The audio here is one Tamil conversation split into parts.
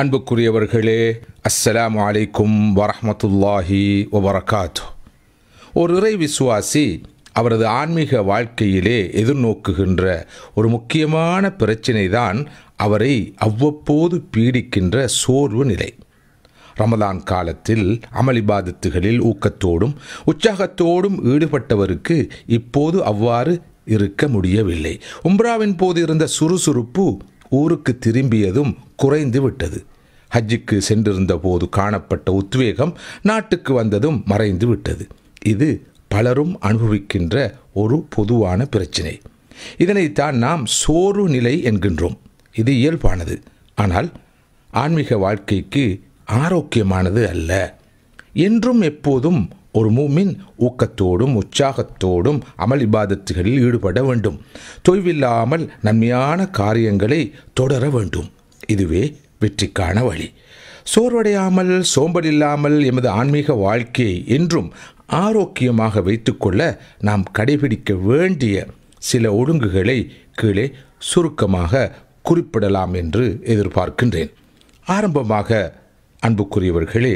அன்புக்குரியவர்களே அஸ்ஸலாம் அலைக்கும் வரமத்துல்லாஹி ஒபரகாத்து ஒரு இறை விசுவாசி அவரது ஆன்மீக வாழ்க்கையிலே எதிர்நோக்குகின்ற ஒரு முக்கியமான பிரச்சினை தான் அவரை அவ்வப்போது பீடிக்கின்ற சோர்வு நிலை ரமதான் காலத்தில் அமளிபாதத்துகளில் ஊக்கத்தோடும் உற்சாகத்தோடும் ஈடுபட்டவருக்கு இப்போது அவ்வாறு இருக்க முடியவில்லை உம்ராவின் போது இருந்த சுறுசுறுப்பு ஊருக்கு திரும்பியதும் குறைந்து விட்டது ஹஜ்ஜுக்கு சென்றிருந்த போது காணப்பட்ட உத்வேகம் நாட்டுக்கு வந்ததும் மறைந்து விட்டது இது பலரும் அனுபவிக்கின்ற ஒரு பொதுவான பிரச்சினை இதனைத்தான் நாம் சோறு நிலை என்கின்றோம் இது இயல்பானது ஆனால் ஆன்மீக வாழ்க்கைக்கு ஆரோக்கியமானது அல்ல என்றும் எப்போதும் ஒரு மூமின் ஊக்கத்தோடும் உற்சாகத்தோடும் அமல் இபாதத்துகளில் ஈடுபட வேண்டும் தொய்வில்லாமல் நன்மையான காரியங்களை தொடர வேண்டும் இதுவே வெற்றிக்கான வழி சோர்வடையாமல் சோம்பல் இல்லாமல் எமது ஆன்மீக வாழ்க்கையை என்றும் ஆரோக்கியமாக வைத்துக்கொள்ள நாம் கடைபிடிக்க வேண்டிய சில ஒழுங்குகளை கீழே சுருக்கமாக குறிப்பிடலாம் என்று எதிர்பார்க்கின்றேன் ஆரம்பமாக அன்புக்குரியவர்களே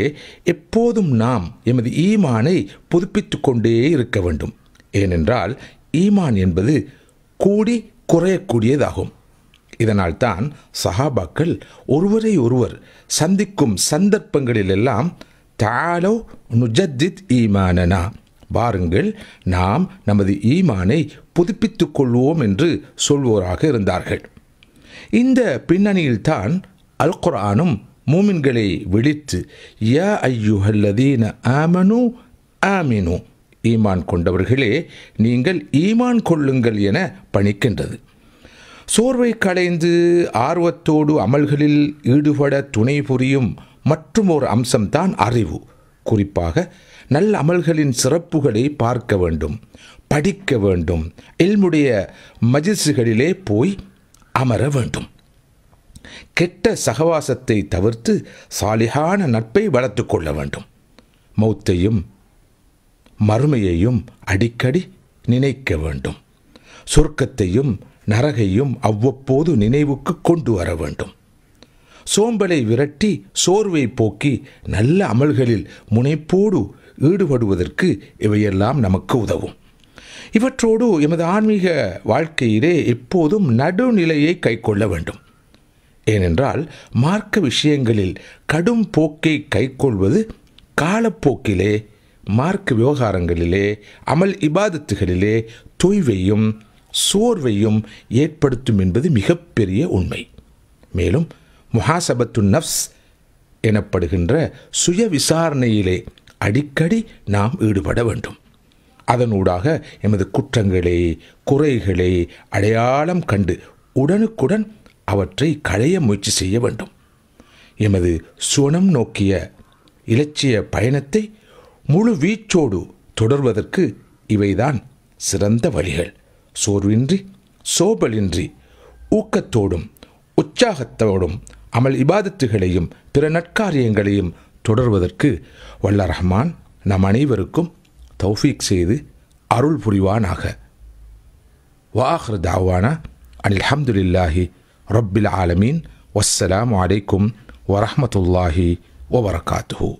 எப்போதும் நாம் எமது ஈமானை புதுப்பித்து கொண்டே இருக்க வேண்டும் ஏனென்றால் ஈமான் என்பது கூடி குறையக்கூடியதாகும் இதனால்தான் சஹாபாக்கள் ஒருவரை ஒருவர் சந்திக்கும் சந்தர்ப்பங்களிலெல்லாம் தாலோ நுஜத்தித் ஈமானனா பாருங்கள் நாம் நமது ஈமானை புதுப்பித்துக் கொள்வோம் என்று சொல்வோராக இருந்தார்கள் இந்த பின்னணியில்தான் அல் குரானும் மூமின்களை விழித்து யா ஐயுஹல்லதீன ஆமனு ஆமினு ஈமான் கொண்டவர்களே நீங்கள் ஈமான் கொள்ளுங்கள் என பணிக்கின்றது சோர்வை களைந்து ஆர்வத்தோடு அமல்களில் ஈடுபட துணை புரியும் மற்றும் ஒரு அம்சம்தான் அறிவு குறிப்பாக நல்ல அமல்களின் சிறப்புகளை பார்க்க வேண்டும் படிக்க வேண்டும் எல்முடைய மஜிசுகளிலே போய் அமர வேண்டும் கெட்ட சகவாசத்தை தவிர்த்து சாலிகான நட்பை வளர்த்து கொள்ள வேண்டும் மௌத்தையும் மறுமையையும் அடிக்கடி நினைக்க வேண்டும் சொர்க்கத்தையும் நரகையும் அவ்வப்போது நினைவுக்கு கொண்டு வர வேண்டும் சோம்பலை விரட்டி சோர்வை போக்கி நல்ல அமல்களில் முனைப்போடு ஈடுபடுவதற்கு இவையெல்லாம் நமக்கு உதவும் இவற்றோடு எமது ஆன்மீக வாழ்க்கையிலே எப்போதும் நடுநிலையை கைக்கொள்ள வேண்டும் ஏனென்றால் மார்க்க விஷயங்களில் கடும் போக்கை கைக்கொள்வது காலப்போக்கிலே மார்க்க விவகாரங்களிலே அமல் இபாதத்துகளிலே தொய்வையும் சோர்வையும் ஏற்படுத்தும் என்பது மிகப்பெரிய உண்மை மேலும் முஹாசபத்து நஃப்ஸ் எனப்படுகின்ற சுய விசாரணையிலே அடிக்கடி நாம் ஈடுபட வேண்டும் அதனூடாக எமது குற்றங்களை குறைகளை அடையாளம் கண்டு உடனுக்குடன் அவற்றை களைய முயற்சி செய்ய வேண்டும் எமது சுவனம் நோக்கிய இலட்சிய பயணத்தை முழு வீச்சோடு தொடர்வதற்கு இவைதான் சிறந்த வழிகள் சோர்வின்றி சோபலின்றி ஊக்கத்தோடும் உற்சாகத்தோடும் அமல் இபாதத்துகளையும் பிற நற்காரியங்களையும் தொடர்வதற்கு வல்ல ரஹ்மான் நம் அனைவருக்கும் தௌஃபீக் செய்து அருள் புரிவானாக வாஹர் தாவானா அனில் ஹம்துலில்லாஹி ரப்பில் ஆலமீன் வஸ்ஸலாம் அலைக்கும் வரமத்துல்லாஹி வபரகாத்துஹூ